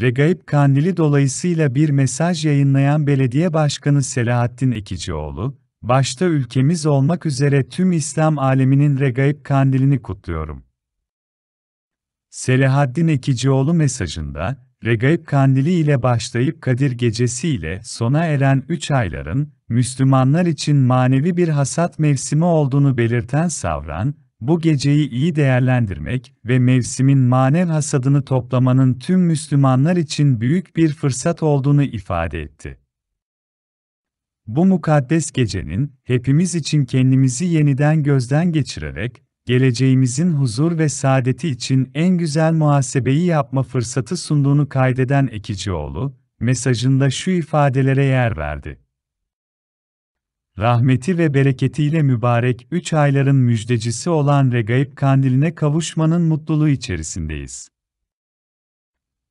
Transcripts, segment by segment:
Regaip Kandili dolayısıyla bir mesaj yayınlayan Belediye Başkanı Selahattin Ekicioğlu, başta ülkemiz olmak üzere tüm İslam aleminin Regaip Kandilini kutluyorum. Selahattin Ekicioğlu mesajında, Regaip Kandili ile başlayıp Kadir Gecesi ile sona eren 3 ayların, Müslümanlar için manevi bir hasat mevsimi olduğunu belirten Savran, bu geceyi iyi değerlendirmek ve mevsimin manev hasadını toplamanın tüm Müslümanlar için büyük bir fırsat olduğunu ifade etti. Bu mukaddes gecenin hepimiz için kendimizi yeniden gözden geçirerek geleceğimizin huzur ve saadeti için en güzel muhasebeyi yapma fırsatı sunduğunu kaydeden Ekicioğlu, mesajında şu ifadelere yer verdi rahmeti ve bereketiyle mübarek üç ayların müjdecisi olan Regaib Kandili'ne kavuşmanın mutluluğu içerisindeyiz.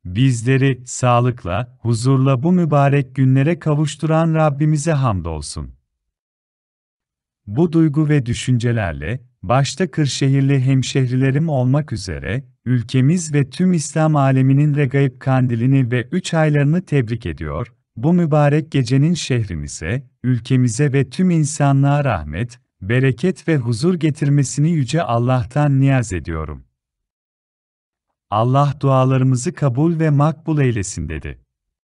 Bizleri sağlıkla, huzurla bu mübarek günlere kavuşturan Rabbimize hamdolsun. Bu duygu ve düşüncelerle, başta Kırşehirli hemşehrilerim olmak üzere, ülkemiz ve tüm İslam aleminin Regaib Kandilini ve üç aylarını tebrik ediyor, bu mübarek gecenin şehrimize, ülkemize ve tüm insanlığa rahmet, bereket ve huzur getirmesini yüce Allah'tan niyaz ediyorum. Allah dualarımızı kabul ve makbul eylesin dedi.